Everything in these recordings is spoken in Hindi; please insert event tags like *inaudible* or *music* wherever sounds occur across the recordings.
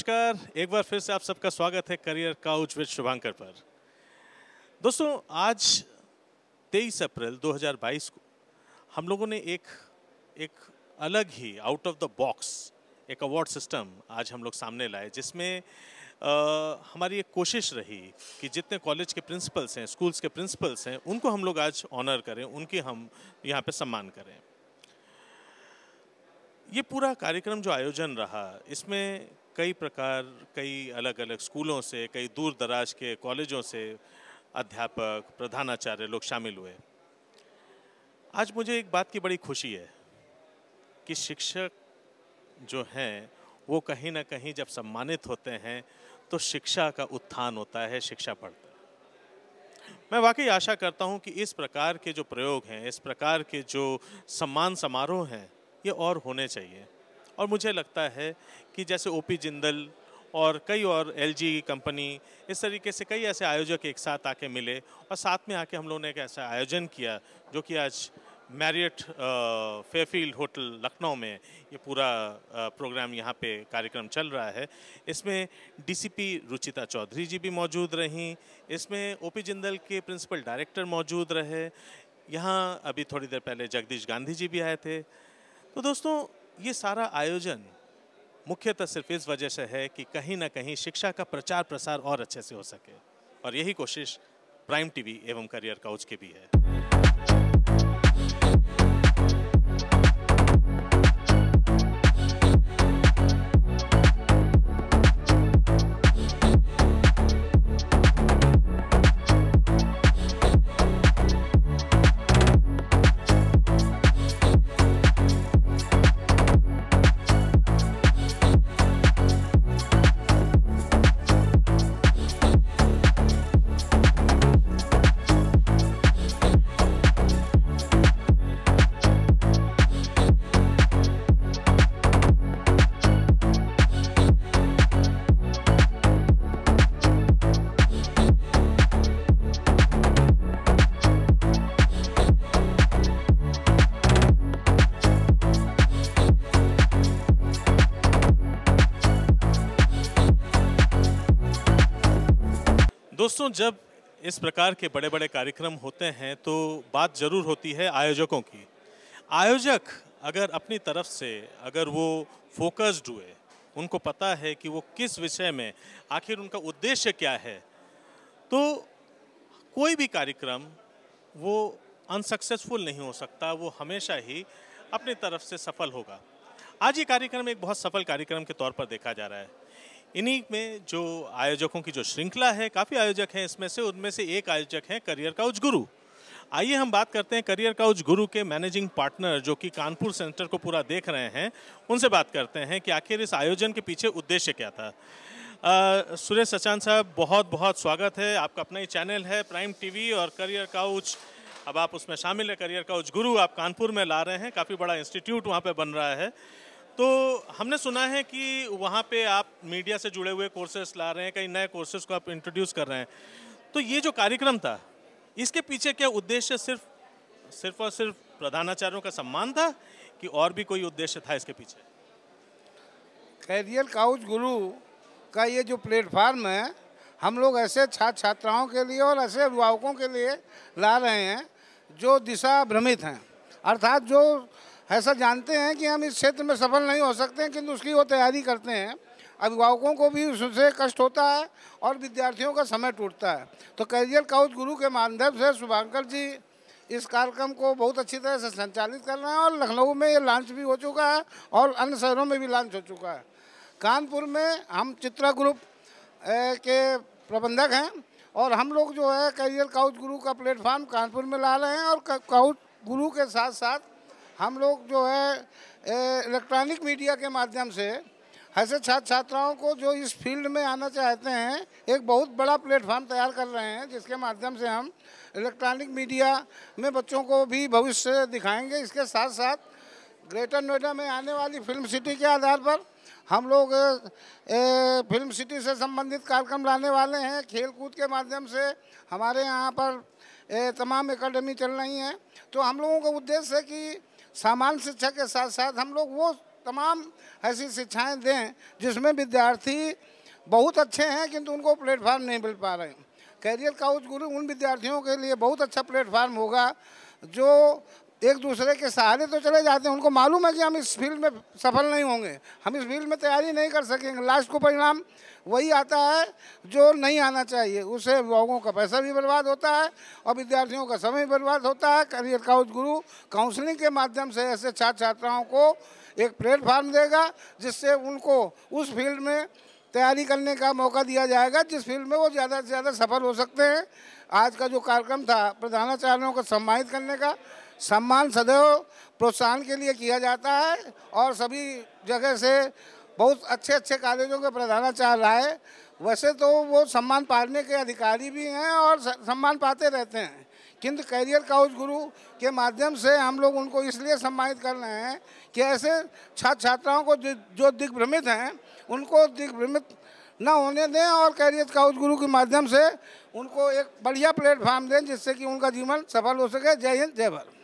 नमस्कार एक बार फिर से आप सबका स्वागत है करियर काउच विद शुभांकर पर दोस्तों आज 23 अप्रैल 2022 को हम लोगों ने एक एक अलग ही आउट ऑफ द बॉक्स एक अवार्ड सिस्टम आज हम लोग सामने लाए जिसमें आ, हमारी एक कोशिश रही कि जितने कॉलेज के प्रिंसिपल्स हैं स्कूल्स के प्रिंसिपल्स हैं उनको हम लोग आज ऑनर करें उनकी हम यहाँ पर सम्मान करें ये पूरा कार्यक्रम जो आयोजन रहा इसमें कई प्रकार कई अलग अलग स्कूलों से कई दूर दराज के कॉलेजों से अध्यापक प्रधानाचार्य लोग शामिल हुए आज मुझे एक बात की बड़ी खुशी है कि शिक्षक जो हैं वो कहीं ना कहीं जब सम्मानित होते हैं तो शिक्षा का उत्थान होता है शिक्षा पढ़ते मैं वाकई आशा करता हूं कि इस प्रकार के जो प्रयोग हैं इस प्रकार के जो सम्मान समारोह हैं ये और होने चाहिए और मुझे लगता है कि जैसे ओ जिंदल और कई और एल कंपनी इस तरीके से कई ऐसे आयोजक एक साथ आके मिले और साथ में आके हम लोगों ने एक ऐसा आयोजन किया जो कि आज मैरियट फेयरफील्ड होटल लखनऊ में ये पूरा प्रोग्राम यहाँ पे कार्यक्रम चल रहा है इसमें डीसीपी रुचिता चौधरी जी भी मौजूद रहीं इसमें ओपी जिंदल के प्रिंसिपल डायरेक्टर मौजूद रहे यहाँ अभी थोड़ी देर पहले जगदीश गांधी जी भी आए थे तो दोस्तों ये सारा आयोजन मुख्यतः सिर्फ इस वजह से है कि कहीं ना कहीं शिक्षा का प्रचार प्रसार और अच्छे से हो सके और यही कोशिश प्राइम टीवी एवं करियर काउच की भी है दोस्तों जब इस प्रकार के बड़े बड़े कार्यक्रम होते हैं तो बात ज़रूर होती है आयोजकों की आयोजक अगर अपनी तरफ से अगर वो फोकस्ड हुए उनको पता है कि वो किस विषय में आखिर उनका उद्देश्य क्या है तो कोई भी कार्यक्रम वो अनसक्सेसफुल नहीं हो सकता वो हमेशा ही अपनी तरफ से सफल होगा आज ये कार्यक्रम एक बहुत सफल कार्यक्रम के तौर पर देखा जा रहा है इन्हीं में जो आयोजकों की जो श्रृंखला है काफ़ी आयोजक हैं इसमें से उनमें से एक आयोजक हैं करियर काउच गुरु आइए हम बात करते हैं करियर काउच गुरु के मैनेजिंग पार्टनर जो कि कानपुर सेंटर को पूरा देख रहे हैं उनसे बात करते हैं कि आखिर इस आयोजन के पीछे उद्देश्य क्या था आ, सुरेश सचान साहब बहुत बहुत स्वागत है आपका अपना ही चैनल है प्राइम टीवी और करियर काउच अब आप उसमें शामिल है करियर काउच गुरु आप कानपुर में ला रहे हैं काफ़ी बड़ा इंस्टीट्यूट वहाँ पर बन रहा है तो हमने सुना है कि वहाँ पे आप मीडिया से जुड़े हुए कोर्सेस ला रहे हैं कई नए कोर्सेज को आप इंट्रोड्यूस कर रहे हैं तो ये जो कार्यक्रम था इसके पीछे क्या उद्देश्य सिर्फ सिर्फ और सिर्फ प्रधानाचार्यों का सम्मान था कि और भी कोई उद्देश्य था इसके पीछे कैरियर काउच गुरु का ये जो प्लेटफार्म है हम लोग ऐसे छात्र छात्राओं के लिए और ऐसे अभिभावकों के लिए ला रहे हैं जो दिशा भ्रमित हैं अर्थात जो ऐसा जानते हैं कि हम इस क्षेत्र में सफल नहीं हो सकते हैं किंतु उसकी वो तैयारी करते हैं अभिभावकों को भी उससे कष्ट होता है और विद्यार्थियों का समय टूटता है तो करियर काउच गुरु के माध्यम से शुभांकर जी इस कार्यक्रम को बहुत अच्छी तरह से संचालित कर रहे हैं और लखनऊ में ये लॉन्च भी हो चुका है और अन्य शहरों में भी लॉन्च हो चुका है कानपुर में हम चित्रा ग्रुप के प्रबंधक हैं और हम लोग जो है करियर काउच गुरु का प्लेटफॉर्म कानपुर में ला रहे हैं और काउच गुरु के साथ साथ हम लोग जो है इलेक्ट्रॉनिक मीडिया के माध्यम से ऐसे छात्र छात्राओं को जो इस फील्ड में आना चाहते हैं एक बहुत बड़ा प्लेटफॉर्म तैयार कर रहे हैं जिसके माध्यम से हम इलेक्ट्रॉनिक मीडिया में बच्चों को भी भविष्य दिखाएंगे इसके साथ साथ ग्रेटर नोएडा में आने वाली फिल्म सिटी के आधार पर हम लोग ए, फिल्म सिटी से संबंधित कार्यक्रम लाने वाले हैं खेल कूद के माध्यम से हमारे यहाँ पर ए, तमाम एकेडमी चल रही हैं तो हम लोगों का उद्देश्य है कि सामान्य शिक्षा के साथ साथ हम लोग वो तमाम ऐसी शिक्षाएं दें जिसमें विद्यार्थी बहुत अच्छे हैं किंतु उनको प्लेटफार्म नहीं मिल पा रहे हैं कैरियर काउच गुरु उन विद्यार्थियों के लिए बहुत अच्छा प्लेटफार्म होगा जो एक दूसरे के सहारे तो चले जाते हैं उनको मालूम है कि हम इस फील्ड में सफल नहीं होंगे हम इस फील्ड में तैयारी नहीं कर सकेंगे लास्ट को परिणाम वही आता है जो नहीं आना चाहिए उससे लोगों का पैसा भी बर्बाद होता है और विद्यार्थियों का समय भी बर्बाद होता है करियर काउच गुरु काउंसलिंग के माध्यम से ऐसे छात्र छात्राओं को एक प्लेटफार्म देगा जिससे उनको उस फील्ड में तैयारी करने का मौका दिया जाएगा जिस फील्ड में वो ज़्यादा से ज़्यादा सफल हो सकते हैं आज का जो कार्यक्रम था प्रधानाचार्यों को सम्मानित करने का सम्मान सदैव प्रोत्साहन के लिए किया जाता है और सभी जगह से बहुत अच्छे अच्छे कॉलेजों के प्रधानाचार्य आए वैसे तो वो सम्मान पाने के अधिकारी भी हैं और सम्मान पाते रहते हैं किंतु कैरियर काउच गुरु के माध्यम से हम लोग उनको इसलिए सम्मानित कर रहे हैं कि ऐसे छात्र छात्राओं को जो दिग्भ्रमित हैं उनको दिग्भ्रमित न होने दें और कैरियर काउच गुरु के माध्यम से उनको एक बढ़िया प्लेटफॉर्म दें जिससे कि उनका जीवन सफल हो सके जय हिंद जय भारत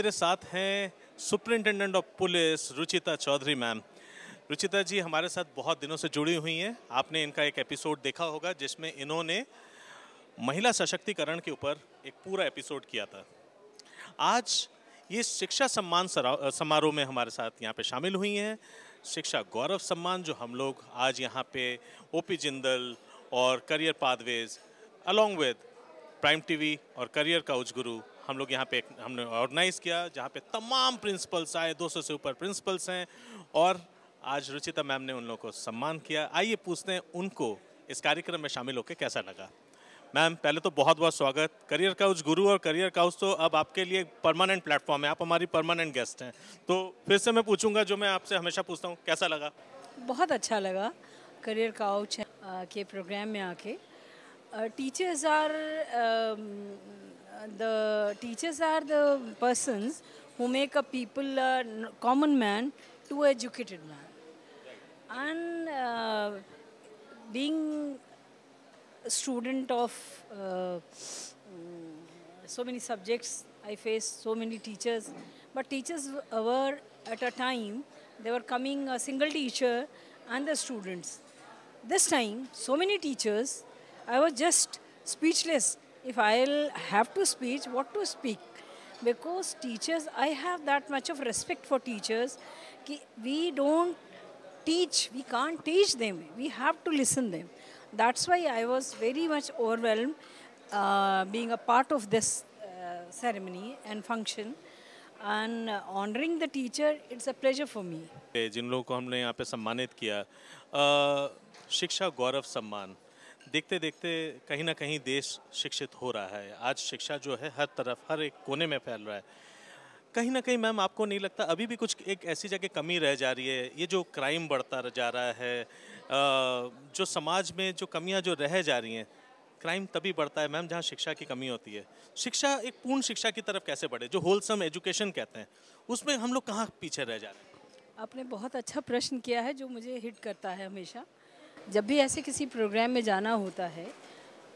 मेरे साथ हैं superintendent of police Ruchita Chaudhary ma'am Ruchita ji हमारे साथ बहुत दिनों से जुड़ी हुई हैं आपने इनका एक एपिसोड देखा होगा जिसमें इन्होंने महिला सशक्तिकरण के ऊपर एक पूरा एपिसोड किया था आज ये शिक्षा सम्मान समारोह में हमारे साथ यहाँ पे शामिल हुई हैं शिक्षा गौरव सम्मान जो हम लोग आज यहाँ पे ओ पी जिंदल और career pathways along with Prime TV और करियर काउच गुरु हम लोग यहाँ पे हमने ऑर्गेनाइज किया जहाँ पे तमाम प्रिंसिपल्स आए 200 से ऊपर प्रिंसिपल्स हैं और आज रुचिता मैम ने उन लोगों को सम्मान किया आइए पूछते हैं उनको इस कार्यक्रम में शामिल होकर कैसा लगा मैम पहले तो बहुत बहुत स्वागत करियर काउच गुरु और करियर काउच तो अब आपके लिए परमानेंट प्लेटफॉर्म है आप हमारी परमानेंट गेस्ट हैं तो फिर से मैं पूछूंगा जो मैं आपसे हमेशा पूछता हूँ कैसा लगा बहुत अच्छा लगा करियर काउच के प्रोग्राम में आके teachers are the teachers are the persons who make a people, a common man, to educated man. And uh, being a student of uh, so many subjects, I faced so many teachers. But teachers were at a time, they were coming a single teacher and the students. This time, so many teachers, I was just speechless if I'll have to speak, what to speak? Because teachers, I have that much of respect for teachers. We don't teach, we can't teach them. We have to listen them. That's why I was very much overwhelmed uh, being a part of this uh, ceremony and function. And honoring the teacher. It's a pleasure for me. जिन लोगों को हमने यहाँ पे सम्मानित किया uh, शिक्षा गौरव सम्मान देखते देखते कहीं ना कहीं देश शिक्षित हो रहा है आज शिक्षा जो है हर तरफ हर एक कोने में फैल रहा है कहीं ना कहीं मैम आपको नहीं लगता अभी भी कुछ एक ऐसी जगह कमी रह जा रही है ये जो क्राइम बढ़ता जा रहा है जो समाज में जो कमियां जो रह जा रही हैं क्राइम तभी बढ़ता है मैम जहाँ शिक्षा की कमी होती है शिक्षा एक पूर्ण शिक्षा की तरफ कैसे बढ़े जो होलसम एजुकेशन कहते हैं उसमें हम लोग कहाँ पीछे रह जा रहे हैं आपने बहुत अच्छा प्रश्न किया है जो मुझे हिट करता है हमेशा जब भी ऐसे किसी प्रोग्राम में जाना होता है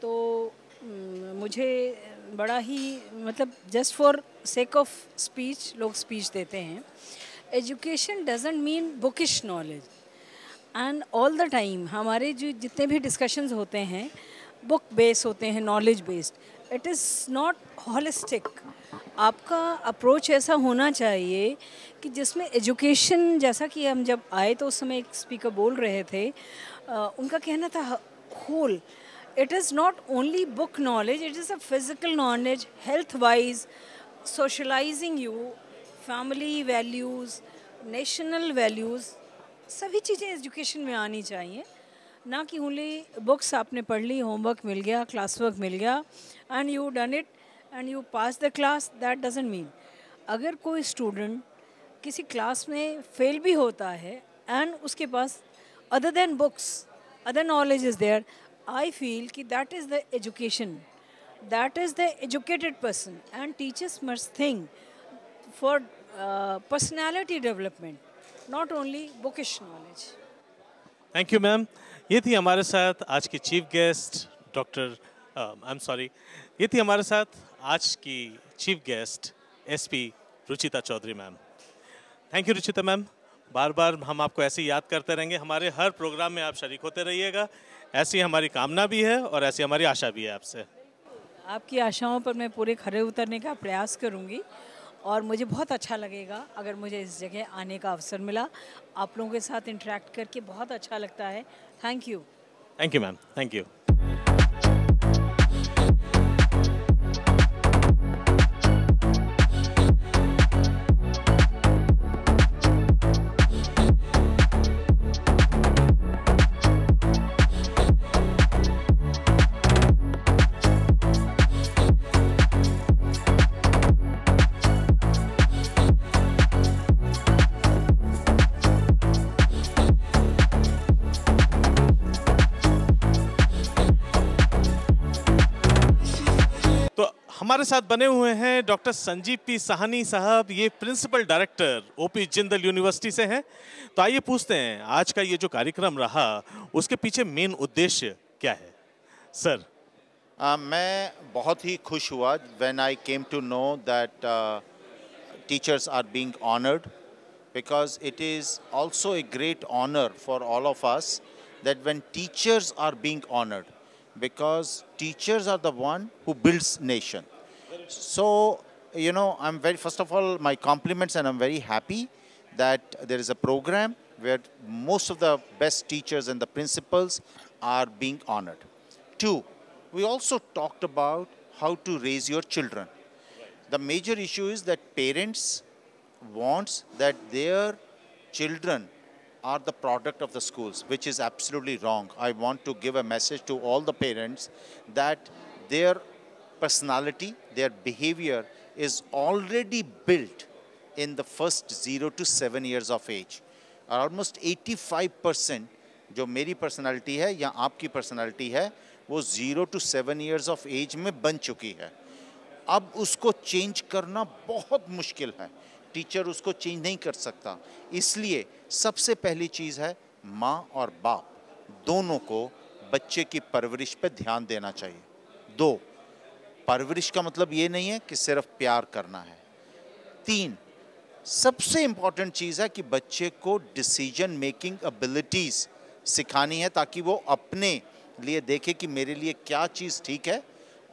तो मुझे बड़ा ही मतलब just for sake of speech लोग स्पीच देते हैं education doesn't mean bookish knowledge and all the time हमारे जो जितने भी डिस्कशंस होते हैं बुक बेस होते हैं knowledge based it is not holistic आपका अप्रोच ऐसा होना चाहिए कि जिसमें एजुकेशन जैसा कि हम जब आए तो उस समय एक स्पीकर बोल रहे थे उनका कहना था whole it is not only book knowledge it is a physical knowledge health wise socializing you family values national values सभी चीज़ें एजुकेशन में आनी चाहिए ना कि ओनली बुक्स आपने पढ़ ली होमवर्क मिल गया क्लास वर्क मिल गया and you done it and you pass the class that doesn't mean अगर कोई स्टूडेंट किसी क्लास में फेल भी होता है एंड उसके पास other than books, other knowledge is there. I feel ki that is the education. That is the educated person. And teachers must think for uh, personality development, not only bookish knowledge. Thank you, ma'am. ये थी हमारे साथ आज की chief guest doctor I am sorry ये थी हमारे साथ आज की chief guest SP Ruchita Chaudhary ma'am thank you Ruchita ma'am बार बार हम आपको ऐसे याद करते रहेंगे हमारे हर प्रोग्राम में आप शरीक होते रहिएगा ऐसी हमारी कामना भी है और ऐसी हमारी आशा भी है आपसे आपकी आशाओं पर मैं पूरे खड़े उतरने का प्रयास करूँगी और मुझे बहुत अच्छा लगेगा अगर मुझे इस जगह आने का अवसर मिला आप लोगों के साथ इंटरेक्ट करके बहुत अच्छा लगता है thank you thank you ma'am thank you हमारे साथ बने हुए हैं डॉक्टर संजीव पी सहानी साहब ये principal director OP Jindal university से हैं तो आइए पूछते हैं आज का ये जो कार्यक्रम रहा उसके पीछे मेन उद्देश्य क्या है सर uh, मैं बहुत ही खुश हुआ when I came to know that teachers are being honoured because it is also a great honour for all of us that when teachers are being honoured because teachers are the one who builds nation So, you know, I'm very, first of all, my compliments and I'm very happy that there is a program where most of the best teachers and the principals are being honored. Two, we also talked about how to raise your children. The major issue is that parents want that their children are the product of the schools, which is absolutely wrong. I want to give a message to all the parents that their personality, their behavior is already built in the first zero to seven years of age. Almost 85 percent जो मेरी personality है या आपकी personality है वो zero to seven years of age में बन चुकी है अब उसको चेंज करना बहुत मुश्किल है टीचर उसको चेंज नहीं कर सकता इसलिए सबसे पहली चीज़ है माँ और बाप दोनों को बच्चे की परवरिश पर ध्यान देना चाहिए दो परवरिश का मतलब ये नहीं है कि सिर्फ प्यार करना है तीन सबसे इम्पॉर्टेंट चीज़ है कि बच्चे को डिसीजन मेकिंग एबिलिटीज़ सिखानी है ताकि वो अपने लिए देखे कि मेरे लिए क्या चीज़ ठीक है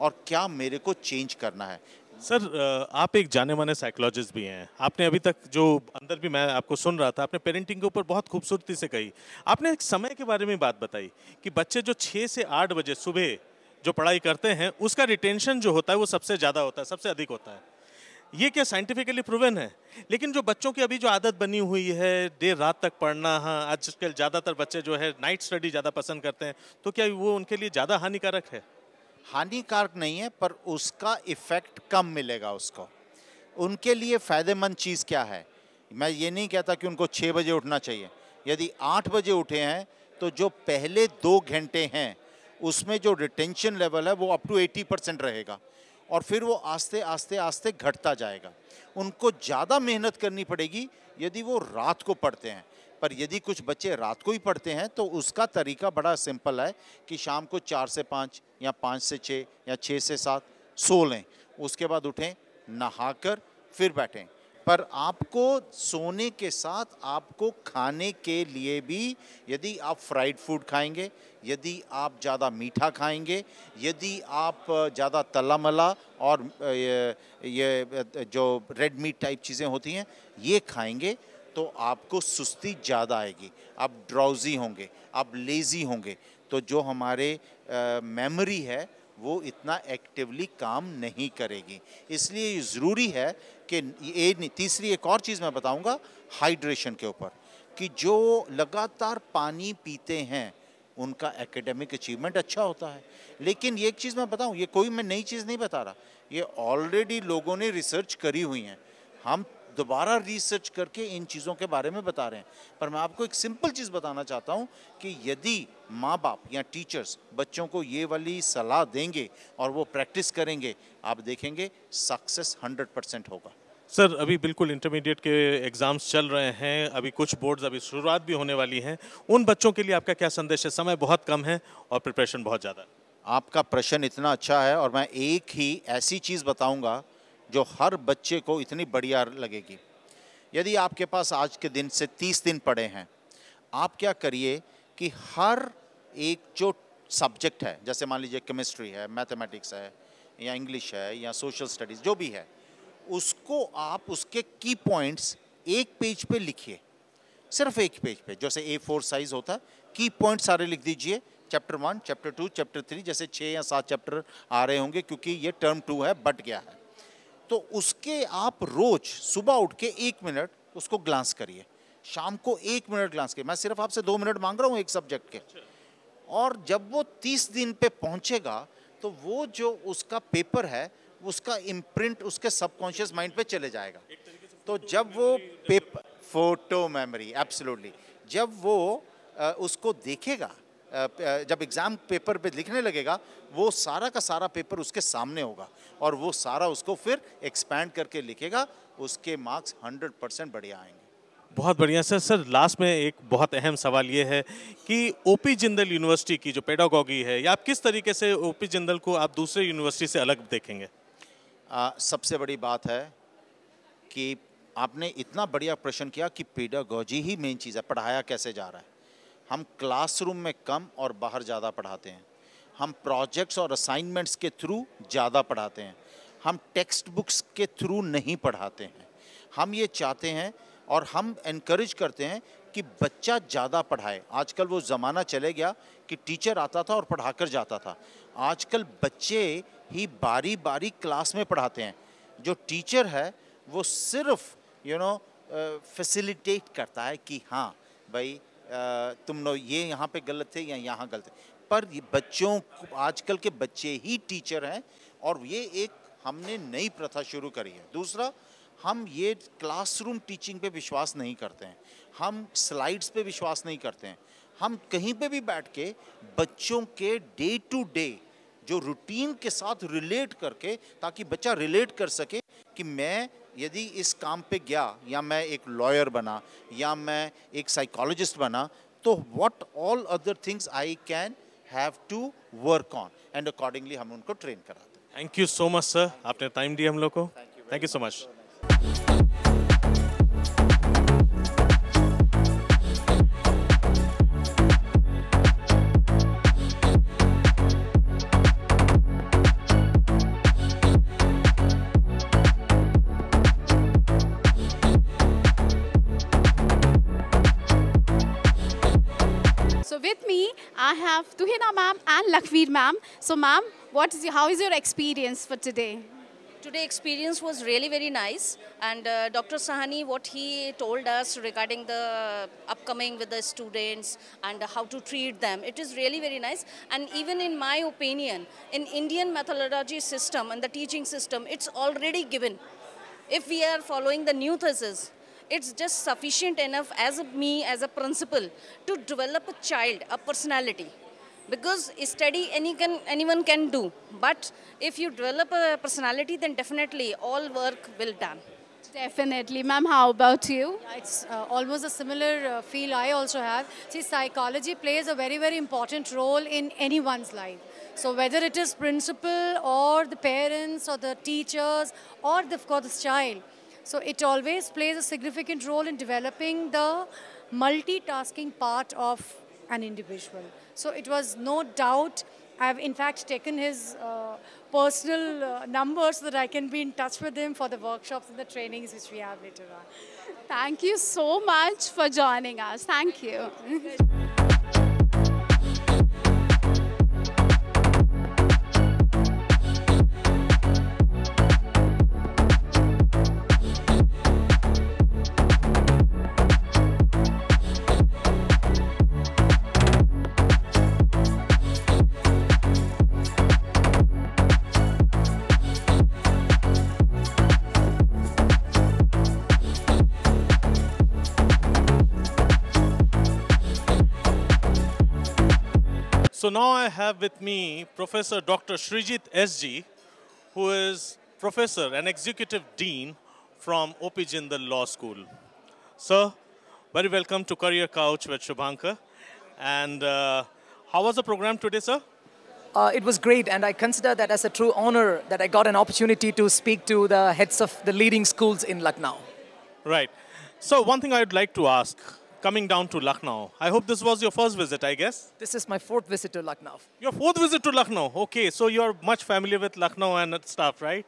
और क्या मेरे को चेंज करना है सर आप एक जाने माने साइकोलॉजिस्ट भी हैं आपने अभी तक जो अंदर भी मैं आपको सुन रहा था आपने पेरेंटिंग के ऊपर बहुत खूबसूरती से कही आपने एक समय के बारे में बात बताई कि बच्चे जो छः से आठ बजे सुबह जो पढ़ाई करते हैं उसका रिटेंशन जो होता है वो सबसे ज़्यादा होता है सबसे अधिक होता है ये क्या साइंटिफिकली प्रूवन है लेकिन जो बच्चों की अभी जो आदत बनी हुई है देर रात तक पढ़ना हाँ आजकल ज़्यादातर बच्चे जो है नाइट स्टडी ज़्यादा पसंद करते हैं तो क्या वो उनके लिए ज़्यादा हानिकारक है हानिकारक नहीं है पर उसका इफ़ेक्ट कम मिलेगा उसको उनके लिए फ़ायदेमंद चीज़ क्या है मैं ये नहीं कहता कि उनको छः बजे उठना चाहिए यदि आठ बजे उठे हैं तो जो पहले दो घंटे हैं उसमें जो रिटेंशन लेवल है वो अप टू 80 परसेंट रहेगा और फिर वो आस्ते आस्ते आस्ते घटता जाएगा उनको ज़्यादा मेहनत करनी पड़ेगी यदि वो रात को पढ़ते हैं पर यदि कुछ बच्चे रात को ही पढ़ते हैं तो उसका तरीका बड़ा सिंपल है कि शाम को चार से पाँच या पाँच से छः या छः से सात सो लें उसके बाद उठें नहाकर फिर बैठें पर आपको सोने के साथ आपको खाने के लिए भी यदि आप फ्राइड फूड खाएंगे यदि आप ज़्यादा मीठा खाएंगे यदि आप ज़्यादा तला मला और ये जो रेड मीट टाइप चीज़ें होती हैं ये खाएंगे तो आपको सुस्ती ज़्यादा आएगी आप ड्राउजी होंगे आप लेज़ी होंगे तो जो हमारे मेमोरी है वो इतना एक्टिवली काम नहीं करेगी इसलिए ज़रूरी है कि ये तीसरी एक और चीज़ मैं बताऊंगा हाइड्रेशन के ऊपर कि जो लगातार पानी पीते हैं उनका एकेडमिक अचीवमेंट अच्छा होता है लेकिन ये एक चीज़ मैं बताऊं ये कोई मैं नई चीज़ नहीं बता रहा ये ऑलरेडी लोगों ने रिसर्च करी हुई हैं हम दोबारा रिसर्च करके इन चीज़ों के बारे में बता रहे हैं पर मैं आपको एक सिंपल चीज़ बताना चाहता हूँ कि यदि माँ बाप या टीचर्स बच्चों को ये वाली सलाह देंगे और वो प्रैक्टिस करेंगे आप देखेंगे सक्सेस हंड्रेड होगा सर अभी बिल्कुल इंटरमीडिएट के एग्ज़ाम्स चल रहे हैं अभी कुछ बोर्ड्स अभी शुरुआत भी होने वाली हैं उन बच्चों के लिए आपका क्या संदेश है समय बहुत कम है और प्रिपरेशन बहुत ज़्यादा आपका प्रश्न इतना अच्छा है और मैं एक ही ऐसी चीज़ बताऊंगा जो हर बच्चे को इतनी बढ़िया लगेगी यदि आपके पास आज के दिन से तीस दिन पड़े हैं आप क्या करिए कि हर एक जो सब्जेक्ट है जैसे मान लीजिए केमिस्ट्री है मैथमेटिक्स है या इंग्लिश है या सोशल स्टडीज़ जो भी है उसको आप उसके की पॉइंट्स एक पेज पे लिखिए सिर्फ एक पेज पे जैसे ए फोर साइज़ होता है की पॉइंट सारे लिख दीजिए chapter one chapter two chapter three जैसे छः या सात चैप्टर आ रहे होंगे क्योंकि ये टर्म टू है बट गया है तो उसके आप रोज सुबह उठ के एक मिनट उसको ग्लांस करिए शाम को एक मिनट ग्लांस करिए मैं सिर्फ आपसे दो मिनट मांग रहा हूँ एक सब्जेक्ट के और जब वो तीस दिन पे पहुँचेगा तो वो जो उसका पेपर है उसका इम्प्रिंट उसके सबकॉन्शियस माइंड पे चले जाएगा तो जब वो पेपर फोटो मेमोरी एब्सोल्युटली जब वो आ, उसको देखेगा जब एग्ज़ाम पेपर पे लिखने लगेगा वो सारा का सारा पेपर उसके सामने होगा और वो सारा उसको फिर एक्सपैंड करके लिखेगा उसके मार्क्स 100 परसेंट बढ़िया आएंगे बहुत बढ़िया सर सर लास्ट में एक बहुत अहम सवाल ये है कि ओपी जिंदल यूनिवर्सिटी की जो पेडागॉगी है या आप किस तरीके से ओपी जिंदल को आप दूसरे यूनिवर्सिटी से अलग देखेंगे आ, सबसे बड़ी बात है कि आपने इतना बढ़िया प्रश्न किया कि पेडागॉजी ही मेन चीज़ है पढ़ाया कैसे जा रहा है हम क्लासरूम में कम और बाहर ज़्यादा पढ़ाते हैं हम प्रोजेक्ट्स और असाइनमेंट्स के थ्रू ज़्यादा पढ़ाते हैं हम टेक्स्ट बुक्स के थ्रू नहीं पढ़ाते हैं हम ये चाहते हैं और हम इनक्रेज करते हैं कि बच्चा ज़्यादा पढ़ाए आजकल वो ज़माना चले गया कि टीचर आता था और पढ़ा कर जाता था आजकल बच्चे ही बारी बारी क्लास में पढ़ाते हैं जो टीचर है वो सिर्फ यू नो फैसिलिटेट करता है कि हाँ भाई तुम लोग ये यहाँ पे गलत है या यहाँ गलत है पर बच्चों आजकल के बच्चे ही टीचर हैं और ये एक हमने नई प्रथा शुरू करी है दूसरा हम ये क्लासरूम टीचिंग पे विश्वास नहीं करते हैं हम स्लाइड्स पे विश्वास नहीं करते हैं हम कहीं पे भी बैठ के बच्चों के डे टू डे जो रूटीन के साथ रिलेट करके ताकि बच्चा रिलेट कर सके कि मैं यदि इस काम पे गया या मैं एक लॉयर बना या मैं एक साइकोलॉजिस्ट बना तो what all other things I can have to work on and accordingly हम उनको ट्रेन कराते thank you so much sir आपने टाइम दिया हम लोग को thank you so much I have Tuhina ma'am and Lakveer ma'am. So ma'am, what is your, how is your experience for today? Today experience was really very nice and uh, Dr. Sahani what he told us regarding the upcoming with the students and how to treat them it is really very nice and even in my opinion in Indian methodology system and the teaching system it's already given if we are following the new thesis it's just sufficient enough as a, me, as a principal, to develop a child, a personality. Because study any can, anyone can do, but if you develop a personality, then definitely all work will done. Definitely. Ma'am, how about you? Yeah, it's uh, almost a similar uh, feel I also have. See, psychology plays a very, very important role in anyone's life. So whether it is principal or the parents or the teachers or the, of course the child, so it always plays a significant role in developing the multitasking part of an individual. So it was no doubt, I've in fact taken his uh, personal uh, number so that I can be in touch with him for the workshops and the trainings which we have later on. Thank you so much for joining us. Thank you. So now I have with me Professor Dr. Srijit S.G., who is professor and executive dean from OP Jindal Law School. Sir, very welcome to Career Couch with Shubhankar. And uh, how was the program today, sir? Uh, it was great, and I consider that as a true honor that I got an opportunity to speak to the heads of the leading schools in Lucknow. Right. So one thing I'd like to ask, coming down to Lucknow. I hope this was your first visit, I guess. This is my fourth visit to Lucknow. Your fourth visit to Lucknow. Okay, so you are much familiar with Lucknow and stuff, right?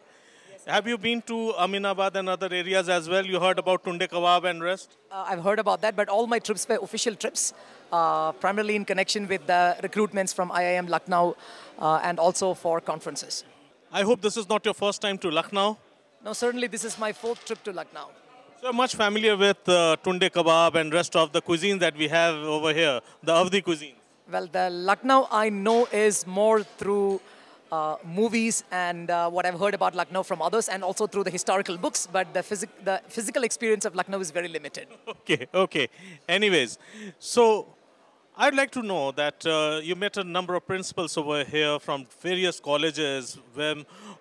Have you been to Aminabad and other areas as well? You heard about Tunde Kebab and rest? Uh, I've heard about that, but all my trips were official trips, uh, primarily in connection with the recruitments from IIM Lucknow uh, and also for conferences. I hope this is not your first time to Lucknow. No, certainly this is my fourth trip to Lucknow. So much familiar with uh, tunde kebab and rest of the cuisines that we have over here, the Avdi cuisine. Well, the Lucknow I know is more through uh, movies and uh, what I've heard about Lucknow from others and also through the historical books, but the, phys the physical experience of Lucknow is very limited. *laughs* Okay, okay. Anyways, so I'd like to know that uh, you met a number of principals over here from various colleges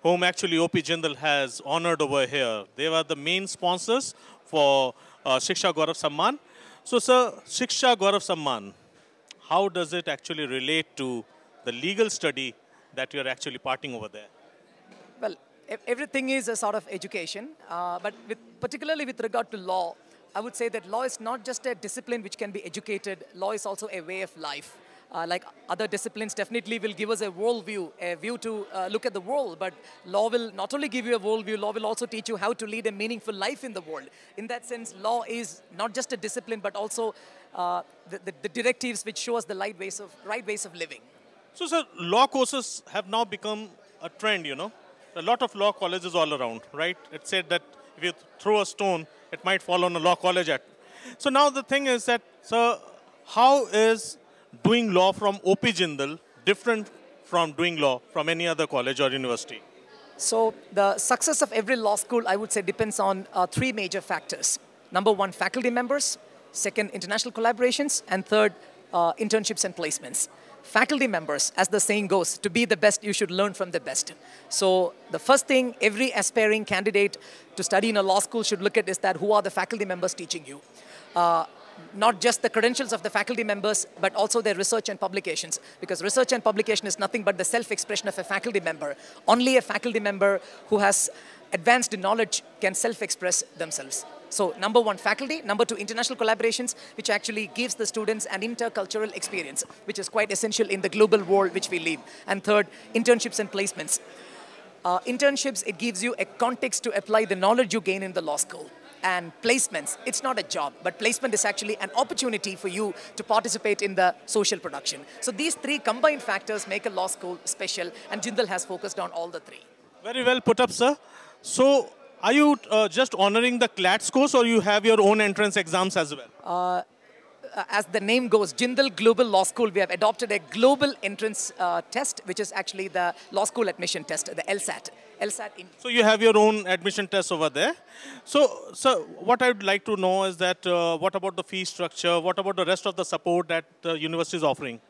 whom actually OP Jindal has honored over here. They were the main sponsors for uh, Shiksha Gaurav Samman. So, sir, Shiksha Gaurav Samman, how does it actually relate to the legal study that you're actually parting over there? Well, everything is a sort of education, uh, but with, particularly with regard to law, I would say that law is not just a discipline which can be educated, law is also a way of life uh, like other disciplines definitely will give us a worldview, a view to uh, look at the world, but law will not only give you a worldview, law will also teach you how to lead a meaningful life in the world. In that sense, law is not just a discipline, but also uh, the, the, the, directives which show us the right ways, of, right ways of living. So, sir, law courses have now become a trend, you know. A lot of law colleges all around, right? It said that if you throw a stone, it might fall on a law college at. So now the thing is that, sir, how is doing law from OP Jindal different from doing law from any other college or university? So the success of every law school, I would say, depends on uh, three major factors. Number one, faculty members. Second, international collaborations. And third, uh, internships and placements. Faculty members, as the saying goes, to be the best, you should learn from the best. So the first thing every aspiring candidate to study in a law school should look at is that who are the faculty members teaching you? Uh, not just the credentials of the faculty members, but also their research and publications. Because research and publication is nothing but the self-expression of a faculty member. Only a faculty member who has advanced knowledge can self-express themselves. So number one, faculty. Number two, international collaborations, which actually gives the students an intercultural experience, which is quite essential in the global world which we live. And third, internships and placements. Uh, internships, it gives you a context to apply the knowledge you gain in the law school and placements, it's not a job, but placement is actually an opportunity for you to participate in the social production. So these three combined factors make a law school special, and Jindal has focused on all the three. Very well put up, sir. So are you uh, just honoring the CLAT scores or you have your own entrance exams as well? Uh, uh, as the name goes, Jindal Global Law School, we have adopted a global entrance uh, test, which is actually the law school admission test, the LSAT. LSAT. so you have your own admission test over there. So, so what I would like to know is that uh, what about the fee structure? What about the rest of the support that the university is offering?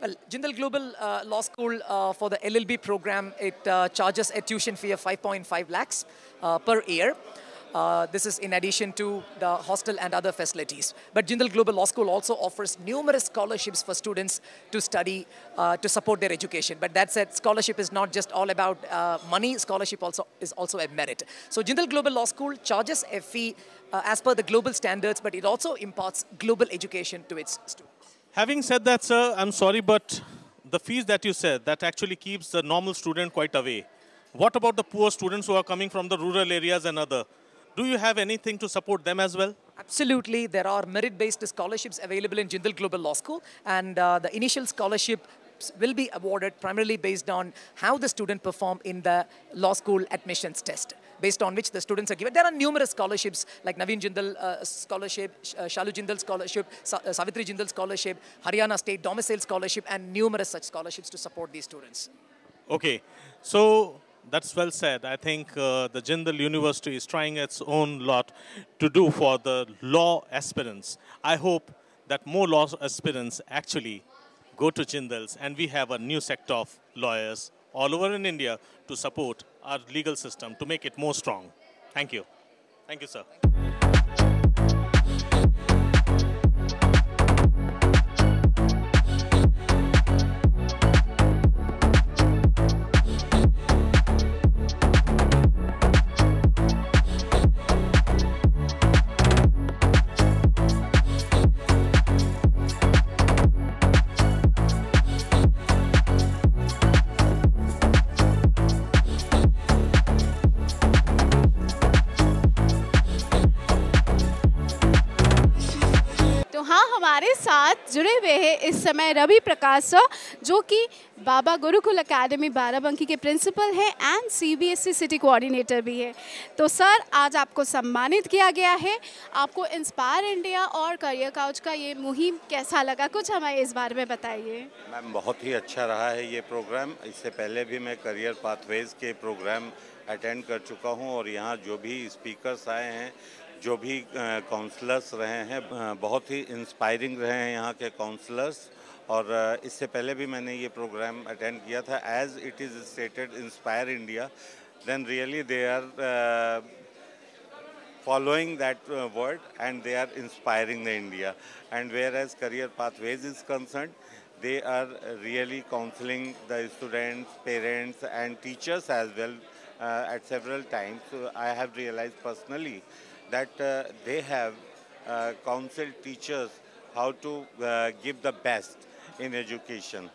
Well, Jindal Global uh, Law School uh, for the LLB program, it uh, charges a tuition fee of 5.5 lakhs uh, per year. Uh, this is in addition to the hostel and other facilities. But Jindal Global Law School also offers numerous scholarships for students to study, uh, to support their education. But that said, scholarship is not just all about uh, money, scholarship also is also a merit. So Jindal Global Law School charges a fee uh, as per the global standards, but it also imparts global education to its students. Having said that, sir, I'm sorry, but the fees that you said, that actually keeps the normal student quite away. What about the poor students who are coming from the rural areas and other? Do you have anything to support them as well? Absolutely. There are merit-based scholarships available in Jindal Global Law School. And uh, the initial scholarship will be awarded primarily based on how the student performed in the law school admissions test based on which the students are given. There are numerous scholarships like Naveen Jindal uh, Scholarship, uh, Shalu Jindal Scholarship, Sa uh, Savitri Jindal Scholarship, Haryana State Domicile Scholarship and numerous such scholarships to support these students. Okay, so that's well said. I think uh, the Jindal University is trying its own lot to do for the law aspirants. I hope that more law aspirants actually go to Jindals and we have a new sector of lawyers all over in India to support our legal system to make it more strong. Thank you. Thank you, sir. साथ जुड़े हुए हैं इस समय रवि प्रकाश जो कि बाबा गुरुकुल अकेडमी बाराबंकी के प्रिंसिपल हैं and CBSE e city coordinator भी है तो सर आज आपको सम्मानित किया गया है आपको इंस्पायर इंडिया और करियर काउच का ये मुहिम कैसा लगा कुछ हमें इस बारे में बताइए मैम बहुत ही अच्छा रहा है ये प्रोग्राम इससे पहले भी मैं करियर पाथवेज के प्रोग्राम अटेंड कर चुका हूँ और यहाँ जो भी स्पीकर्स आए हैं जो भी काउंसलर्स रहे हैं बहुत ही इंस्पायरिंग रहे हैं यहाँ के काउंसलर्स और इससे पहले भी मैंने ये प्रोग्राम अटेंड किया था as it is stated inspire India then really they are following that word and they are inspiring the India and where as career pathways is concern they are really counselling the students parents and teachers as well at several times I have realise personally that uh, they have uh, counseled teachers how to uh, give the best in education.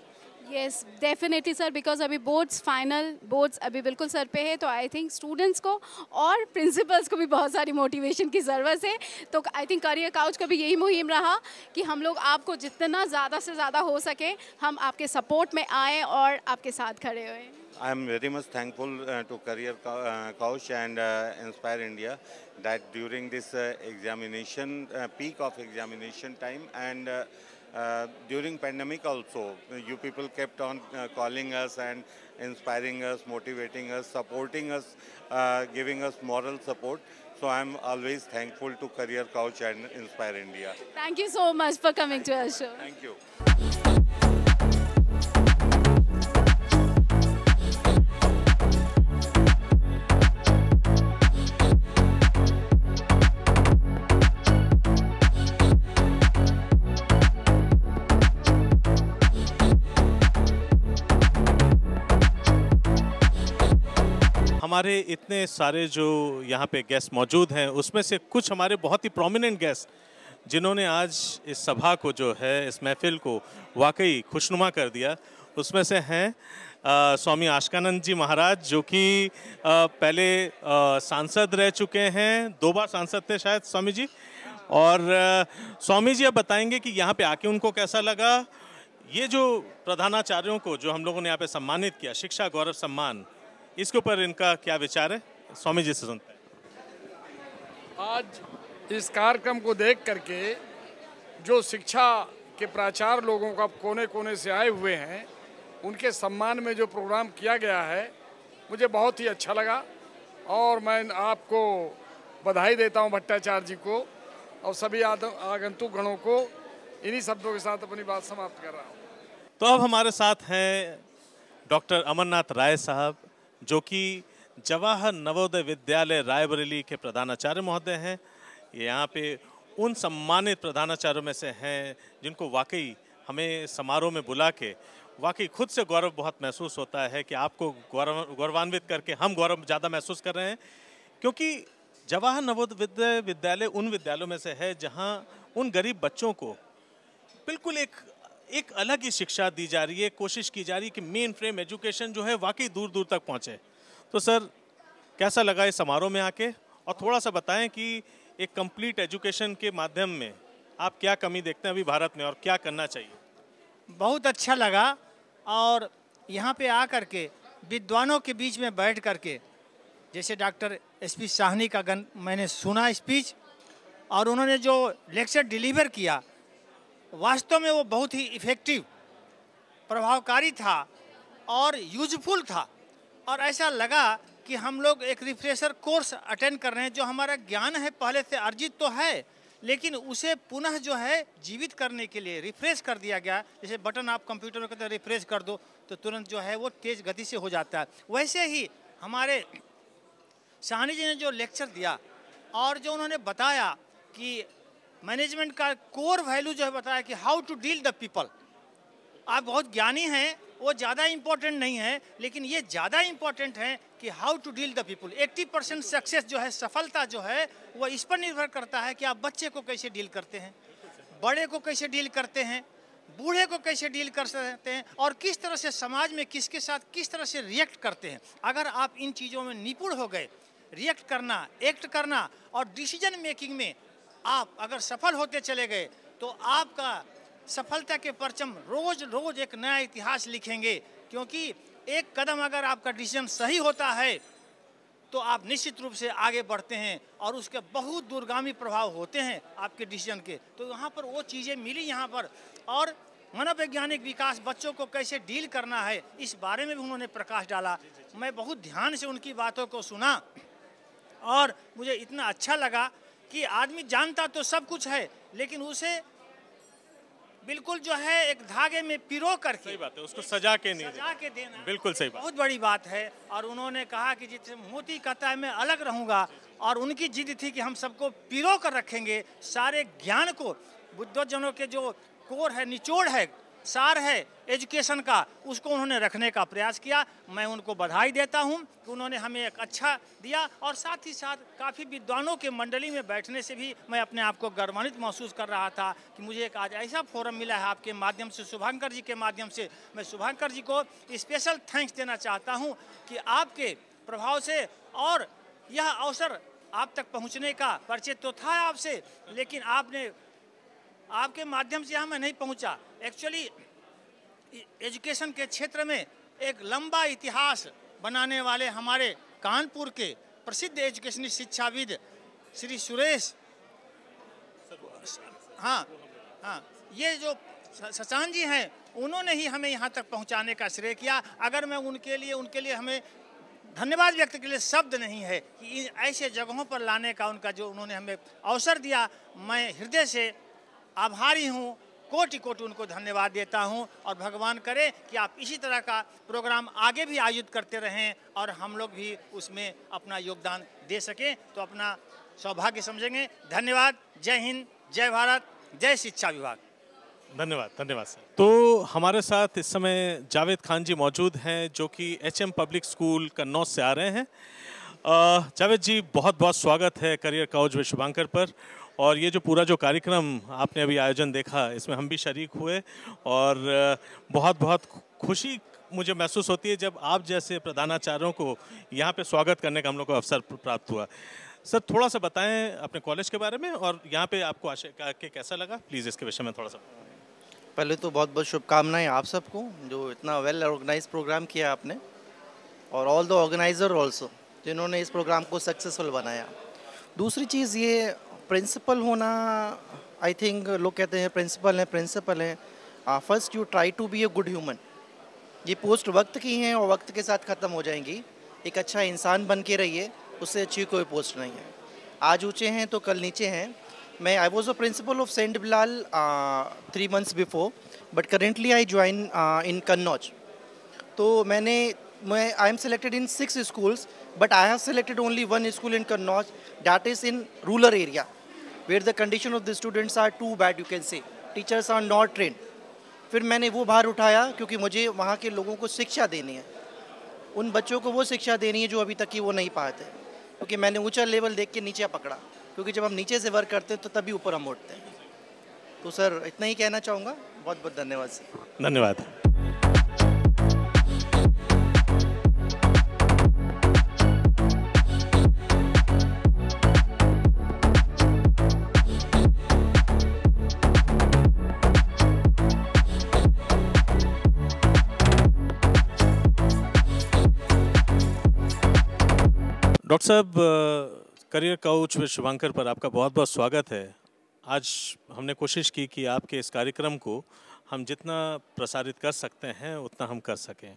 Yes definitely sir because अभी बोर्ड्स फाइनल बोर्ड्स अभी बिल्कुल सर पे है तो आई थिंक स्टूडेंट्स को और प्रिंसिपल्स को भी बहुत सारी मोटिवेशन की ज़रूरत है तो आई थिंक करियर काउच का भी यही मुहिम रहा कि हम लोग आपको जितना ज़्यादा से ज़्यादा हो सके हम आपके सपोर्ट में आए और आपके साथ खड़े हुए I am very much thankful to career couch and inspire India that during this uh, examination, uh, peak of examination time and uh, during pandemic also, you people kept on calling us and inspiring us, motivating us, supporting us, giving us moral support. So I'm always thankful to Career Couch and Inspire India. Thank you so much for coming to our show. Thank you. हमारे इतने सारे जो यहाँ पे गेस्ट मौजूद हैं उसमें से कुछ हमारे बहुत ही प्रोमिनेंट गेस्ट जिन्होंने आज इस सभा को जो है इस महफिल को वाकई खुशनुमा कर दिया उसमें से हैं स्वामी आशकानंद जी महाराज जो कि पहले आ, सांसद रह चुके हैं दो बार सांसद थे शायद स्वामी जी और आ, स्वामी जी अब बताएंगे कि यहाँ पे आके उनको कैसा लगा ये जो प्रधानाचार्यों को जो हम लोगों ने यहाँ पे सम्मानित किया शिक्षा गौरव सम्मान इसके ऊपर इनका क्या विचार है स्वामी जी से सुनते हैं आज इस कार्यक्रम को देख करके जो शिक्षा के प्राचार लोगों का कोने कोने से आए हुए हैं उनके सम्मान में जो प्रोग्राम किया गया है मुझे बहुत ही अच्छा लगा और मैं आपको बधाई देता हूं भट्टाचार्य जी को और सभी आगंतुक गणों को इन्हीं शब्दों के साथ अपनी बात समाप्त कर रहा हूँ तो अब हमारे साथ हैं डॉक्टर अमरनाथ राय साहब जो कि जवाहर नवोदय विद्यालय रायबरेली के प्रधानाचार्य महोदय हैं ये यहाँ पे उन सम्मानित प्रधानाचार्यों में से हैं जिनको वाकई हमें समारोह में बुला के वाकई खुद से गौरव बहुत महसूस होता है कि आपको गौरव गौरवान्वित करके हम गौरव ज़्यादा महसूस कर रहे हैं क्योंकि जवाहर नवोदय विद्यालय उन विद्यालयों में से है जहाँ उन गरीब बच्चों को बिल्कुल एक एक अलग ही शिक्षा दी जा रही है कोशिश की जा रही है कि मेन फ्रेम एजुकेशन जो है वाकई दूर दूर तक पहुँचे तो सर कैसा लगा इस समारोह में आके और थोड़ा सा बताएं कि एक कंप्लीट एजुकेशन के माध्यम में आप क्या कमी देखते हैं अभी भारत में और क्या करना चाहिए बहुत अच्छा लगा और यहाँ पे आ कर के विद्वानों के बीच में बैठ कर के जैसे डॉक्टर एस पी साहनी का गन मैंने सुना स्पीच और उन्होंने जो लेक्चर डिलीवर किया वास्तव में वो बहुत ही इफ़ेक्टिव प्रभावकारी था और यूजफुल था और ऐसा लगा कि हम लोग एक रिफ्रेशर कोर्स अटेंड कर रहे हैं जो हमारा ज्ञान है पहले से अर्जित तो है लेकिन उसे पुनः जो है जीवित करने के लिए रिफ्रेश कर दिया गया जैसे बटन आप कंप्यूटर में कहते हैं रिफ्रेश कर दो तो तुरंत जो है वो तेज़ गति से हो जाता है वैसे ही हमारे साहनी जी ने जो लेक्चर दिया और जो उन्होंने बताया कि मैनेजमेंट का कोर वैल्यू जो है बताया कि how to deal the people आप बहुत ज्ञानी हैं वो ज़्यादा इम्पोर्टेंट नहीं है लेकिन ये ज़्यादा इम्पोर्टेंट है कि how to deal the people 80 percent success जो है सफलता जो है वो इस पर निर्भर करता है कि आप बच्चे को कैसे डील करते हैं बड़े को कैसे डील करते हैं बूढ़े को कैसे डील कर सकते हैं और किस तरह से समाज में किसके साथ किस तरह से रिएक्ट करते हैं अगर आप इन चीज़ों में निपुण हो गए रिएक्ट करना एक्ट करना और डिसीजन मेकिंग में आप अगर सफल होते चले गए तो आपका सफलता के परचम रोज रोज एक नया इतिहास लिखेंगे क्योंकि एक कदम अगर आपका डिसीजन सही होता है तो आप निश्चित रूप से आगे बढ़ते हैं और उसके बहुत दूरगामी प्रभाव होते हैं आपके डिसीजन के तो यहाँ पर वो चीज़ें मिली यहाँ पर और मनोवैज्ञानिक विकास बच्चों को कैसे डील करना है इस बारे में भी उन्होंने प्रकाश डाला मैं बहुत ध्यान से उनकी बातों को सुना और मुझे इतना अच्छा लगा कि आदमी जानता तो सब कुछ है लेकिन उसे बिल्कुल जो है एक धागे में पिरो करके सही बात है उसको सजा के नहीं सजा के देना बिल्कुल सही बात बहुत बड़ी बात है और उन्होंने कहा कि जितने मोती कहता है मैं अलग रहूंगा और उनकी जिद थी कि हम सबको पिरो कर रखेंगे सारे ज्ञान को बुद्धजनों के जो कोर है निचोड़ है सार है एजुकेशन का उसको उन्होंने रखने का प्रयास किया मैं उनको बधाई देता हूं कि उन्होंने हमें एक अच्छा दिया और साथ ही साथ काफ़ी विद्वानों के मंडली में बैठने से भी मैं अपने आप को गर्वान्वित महसूस कर रहा था कि मुझे एक आज ऐसा फोरम मिला है आपके माध्यम से शुभांकर जी के माध्यम से मैं शुभांकर जी को स्पेशल थैंक्स देना चाहता हूँ कि आपके प्रभाव से और यह अवसर आप तक पहुंचने का परिचय तो था आपसे लेकिन आपने आपके माध्यम से यहाँ मैं नहीं पहुँचा एक्चुअली एजुकेशन के क्षेत्र में एक लंबा इतिहास बनाने वाले हमारे कानपुर के प्रसिद्ध एजुकेशन शिक्षाविद श्री सुरेश हाँ हाँ ये जो सचान जी हैं उन्होंने ही हमें यहाँ तक पहुँचाने का श्रेय किया अगर मैं उनके लिए उनके लिए हमें धन्यवाद व्यक्त के लिए शब्द नहीं है कि इन ऐसे जगहों पर लाने का उनका जो उन्होंने हमें अवसर दिया मैं हृदय से आभारी हूँ कोटि कोटि उनको धन्यवाद देता हूँ और भगवान करे कि आप इसी तरह का प्रोग्राम आगे भी आयोजित करते रहें और हम लोग भी उसमें अपना योगदान दे सकें तो अपना सौभाग्य समझेंगे धन्यवाद जय हिंद जय भारत जय शिक्षा विभाग धन्यवाद धन्यवाद सर तो हमारे साथ इस समय जावेद खान जी मौजूद हैं जो कि एचएम पब्लिक स्कूल कन्नौज से आ रहे हैं जावेद जी बहुत बहुत स्वागत है करियर काउज में शुभांकर पर और ये जो पूरा जो कार्यक्रम आपने अभी आयोजन देखा इसमें हम भी शरीक हुए और बहुत बहुत खुशी मुझे महसूस होती है जब आप जैसे प्रधानाचार्यों को यहाँ पे स्वागत करने का हम लोग को अवसर प्राप्त हुआ सर थोड़ा सा बताएं अपने कॉलेज के बारे में और यहाँ पे आपको आशय के कैसा लगा प्लीज़ इसके विषय में थोड़ा सा पहले तो बहुत बहुत शुभकामनाएं आप सबको जो इतना वेल ऑर्गेनाइज प्रोग्राम किया आपने और ऑल द ऑर्गेनाइज़र ऑल्सो जिन्होंने इस प्रोग्राम को सक्सेसफुल बनाया दूसरी चीज़ ये प्रिंसिपल होना आई थिंक लोग कहते हैं प्रिंसिपल हैं प्रिंसिपल हैं first you try to be a good human ये पोस्ट वक्त की हैं और वक्त के साथ ख़त्म हो जाएंगी एक अच्छा इंसान बन के रहिए उससे अच्छी कोई पोस्ट नहीं है आज ऊँचे हैं तो कल नीचे हैं मैं I was a principal of Saint Bilal three months before but currently I join in Kannauj तो मैंने मैं I am selected in six schools But I have selected only one school in Kannauj that is in rural area where the condition of the students are too bad you can say. Teachers are not trained. फिर मैंने वो भार उठाया क्योंकि मुझे वहाँ के लोगों को शिक्षा देनी है उन बच्चों को वो शिक्षा देनी है जो अभी तक कि वो नहीं पाते क्योंकि मैंने ऊंचा लेवल देख के नीचे पकड़ा क्योंकि जब हम नीचे से वर्क करते हैं तो तभी ऊपर हम उठते हैं तो सर इतना ही कहना चाहूँगा बहुत बहुत धन्यवाद सर धन्यवाद डॉक्टर साहब करियर काउच में शुभांकर पर आपका बहुत बहुत स्वागत है आज हमने कोशिश की कि आपके इस कार्यक्रम को हम जितना प्रसारित कर सकते हैं उतना हम कर सकें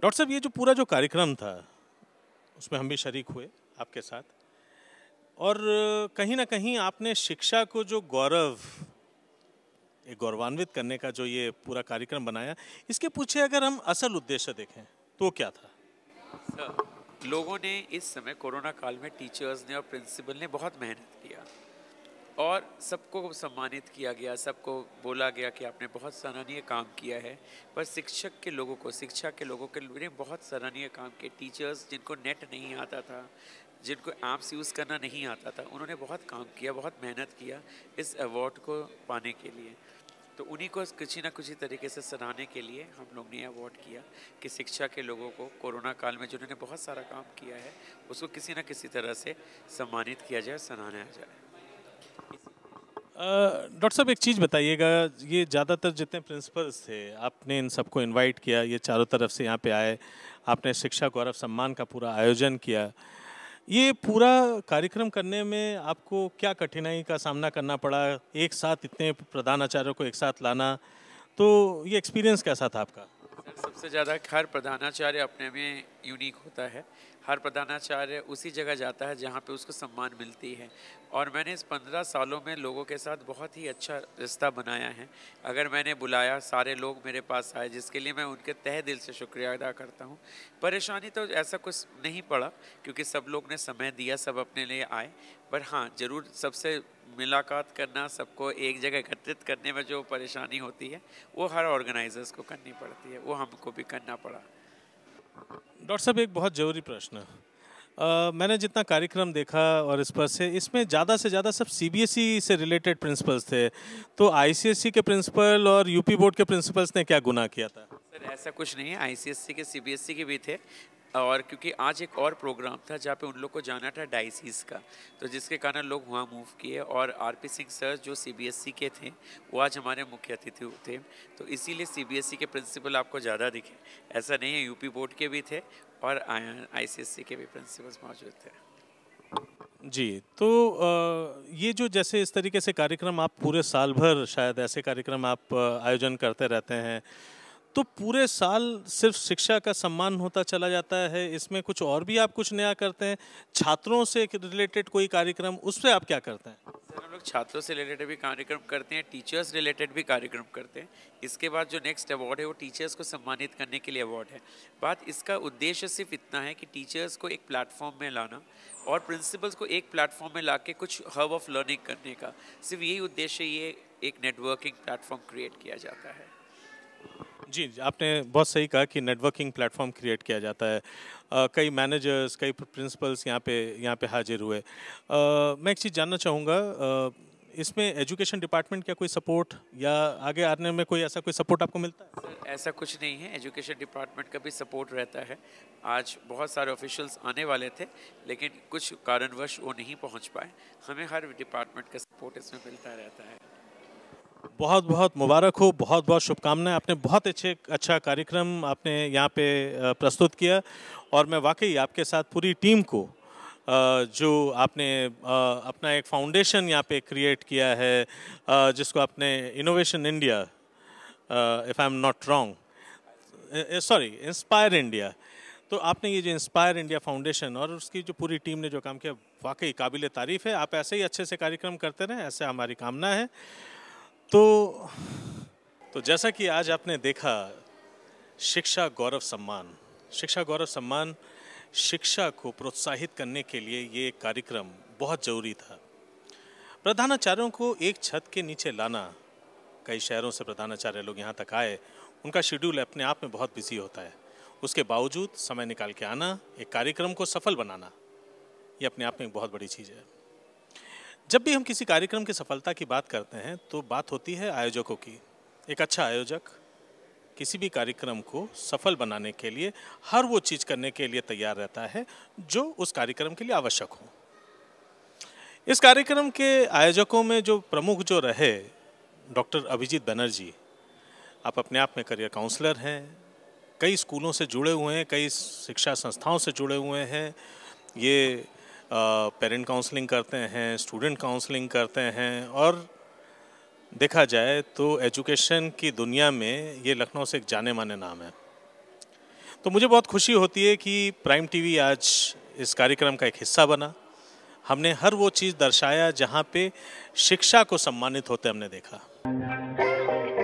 डॉक्टर साहब ये जो पूरा जो कार्यक्रम था उसमें हम भी शरीक हुए आपके साथ और कहीं ना कहीं आपने शिक्षा को जो गौरव एक गौरवान्वित करने का जो ये पूरा कार्यक्रम बनाया इसके पूछे अगर हम असल उद्देश्य देखें तो क्या था सर लोगों ने इस समय कोरोना काल में टीचर्स ने और प्रिंसिपल ने बहुत मेहनत किया और सबको सम्मानित किया गया सबको बोला गया कि आपने बहुत सराहनीय काम किया है पर शिक्षक के लोगों को शिक्षा के लोगों के लिए बहुत सराहनीय काम किए टीचर्स जिनको नेट नहीं आता था जिनको ऐप्स यूज़ करना नहीं आता था उन्होंने बहुत काम किया बहुत मेहनत किया इस अवार्ड को पाने के लिए तो उन्हीं को किसी ना किसी तरीके से सराहने के लिए हम लोग ने अवार्ड किया कि शिक्षा के लोगों को कोरोना काल में जिन्होंने बहुत सारा काम किया है उसको किसी ना किसी तरह से सम्मानित किया जाए सराहना जाए डॉक्टर साहब एक चीज़ बताइएगा ये ज़्यादातर जितने प्रिंसिपल्स थे आपने इन सबको इनवाइट किया ये चारों तरफ से यहाँ पे आए आपने शिक्षा गौरव सम्मान का पूरा आयोजन किया ये पूरा कार्यक्रम करने में आपको क्या कठिनाई का सामना करना पड़ा एक साथ इतने प्रधानाचार्यों को एक साथ लाना तो ये एक्सपीरियंस कैसा था आपका सबसे ज़्यादा हर प्रधानाचार्य अपने में यूनिक होता है हर प्रधानाचार्य उसी जगह जाता है जहाँ पे उसको सम्मान मिलती है और मैंने इस पंद्रह सालों में लोगों के साथ बहुत ही अच्छा रिश्ता बनाया है अगर मैंने बुलाया सारे लोग मेरे पास आए जिसके लिए मैं उनके तह दिल से शुक्रिया अदा करता हूँ परेशानी तो ऐसा कुछ नहीं पड़ा क्योंकि सब लोग ने समय दिया सब अपने लिए आए पर हाँ ज़रूर सबसे मुलाकात करना सबको एक जगह एकत्रित करने में जो परेशानी होती है वो हर ऑर्गेनाइजर्स को करनी पड़ती है वो हमको भी करना पड़ा डॉक्टर साहब एक बहुत ज़रूरी प्रश्न मैंने जितना कार्यक्रम देखा और इस पर से इसमें ज़्यादा से ज़्यादा सब सीबीएसई e से रिलेटेड प्रिंसिपल्स थे तो आईसीएसई के प्रिंसिपल और यूपी बोर्ड के प्रिंसिपल्स ने क्या गुना किया था सर ऐसा कुछ नहीं है आईसीएसई के सीबीएसई e के भी थे और क्योंकि आज एक और प्रोग्राम था जहाँ पे उन लोग को जाना था डाइसिस का तो जिसके कारण लोग वहाँ मूव किए और आरपी सिंह सर जो सीबीएसई e के थे वो आज हमारे मुख्य अतिथि थे तो इसीलिए सीबीएसई e के प्रिंसिपल आपको ज़्यादा दिखे ऐसा नहीं है यूपी बोर्ड के भी थे और आईसीएससी e के भी प्रिंसिपल्स मौजूद थे जी तो ये जो जैसे इस तरीके से कार्यक्रम आप पूरे साल भर शायद ऐसे कार्यक्रम आप आयोजन करते रहते हैं तो पूरे साल सिर्फ शिक्षा का सम्मान होता चला जाता है इसमें कुछ और भी आप कुछ नया करते हैं छात्रों से रिलेटेड कोई कार्यक्रम उस पर आप क्या करते हैं सर हम लोग छात्रों से रिलेटेड भी कार्यक्रम करते हैं टीचर्स रिलेटेड भी कार्यक्रम करते हैं इसके बाद जो नेक्स्ट अवार्ड है वो टीचर्स को सम्मानित करने के लिए अवार्ड है बात इसका उद्देश्य सिर्फ इतना है कि टीचर्स को एक प्लेटफॉर्म में लाना और प्रिंसिपल्स को एक प्लेटफॉर्म में ला के कुछ हब ऑफ लर्निंग करने का सिर्फ यही उद्देश्य ये एक नेटवर्किंग प्लेटफॉर्म क्रिएट किया जाता है जी आपने बहुत सही कहा कि नेटवर्किंग प्लेटफॉर्म क्रिएट किया जाता है आ, कई मैनेजर्स कई प्रिंसिपल्स यहाँ पे यहाँ पे हाजिर हुए आ, मैं एक चीज़ जानना चाहूँगा इसमें एजुकेशन डिपार्टमेंट का कोई सपोर्ट या आगे आने में कोई ऐसा कोई सपोर्ट आपको मिलता है सर ऐसा कुछ नहीं है एजुकेशन डिपार्टमेंट का भी सपोर्ट रहता है आज बहुत सारे ऑफिशियल्स आने वाले थे लेकिन कुछ कारणवश वो नहीं पहुंच पाए हमें हर डिपार्टमेंट का सपोर्ट इसमें मिलता रहता है बहुत बहुत मुबारक हो बहुत बहुत शुभकामनाएं आपने बहुत अच्छे अच्छा कार्यक्रम आपने यहाँ पे प्रस्तुत किया और मैं वाकई आपके साथ पूरी टीम को जो आपने अपना एक फाउंडेशन यहाँ पे क्रिएट किया है जिसको आपने innovation India if I am not wrong sorry inspire India तो आपने ये जो इंस्पायर इंडिया फाउंडेशन और उसकी जो पूरी टीम ने जो काम किया वाकई काबिल तारीफ़ है आप ऐसे ही अच्छे से कार्यक्रम करते रहें ऐसे हमारी कामना है तो तो जैसा कि आज आपने देखा शिक्षा गौरव सम्मान शिक्षा गौरव सम्मान शिक्षा को प्रोत्साहित करने के लिए ये कार्यक्रम बहुत जरूरी था प्रधानाचार्यों को एक छत के नीचे लाना कई शहरों से प्रधानाचार्य लोग यहाँ तक आए उनका शेड्यूल अपने आप में बहुत बिजी होता है उसके बावजूद समय निकाल के आना एक कार्यक्रम को सफल बनाना ये अपने आप में एक बहुत बड़ी चीज़ है जब भी हम किसी कार्यक्रम की सफलता की बात करते हैं तो बात होती है आयोजकों की एक अच्छा आयोजक किसी भी कार्यक्रम को सफल बनाने के लिए हर वो चीज़ करने के लिए तैयार रहता है जो उस कार्यक्रम के लिए आवश्यक हो इस कार्यक्रम के आयोजकों में जो प्रमुख जो रहे डॉक्टर अभिजीत बनर्जी आप अपने आप में करियर काउंसलर हैं कई स्कूलों से जुड़े हुए हैं कई शिक्षा संस्थाओं से जुड़े हुए हैं ये पेरेंट काउंसलिंग करते हैं स्टूडेंट काउंसलिंग करते हैं और देखा जाए तो एजुकेशन की दुनिया में ये लखनऊ से एक जाने माने नाम है तो मुझे बहुत खुशी होती है कि प्राइम टीवी आज इस कार्यक्रम का एक हिस्सा बना हमने हर वो चीज़ दर्शाया जहाँ पे शिक्षा को सम्मानित होते हमने देखा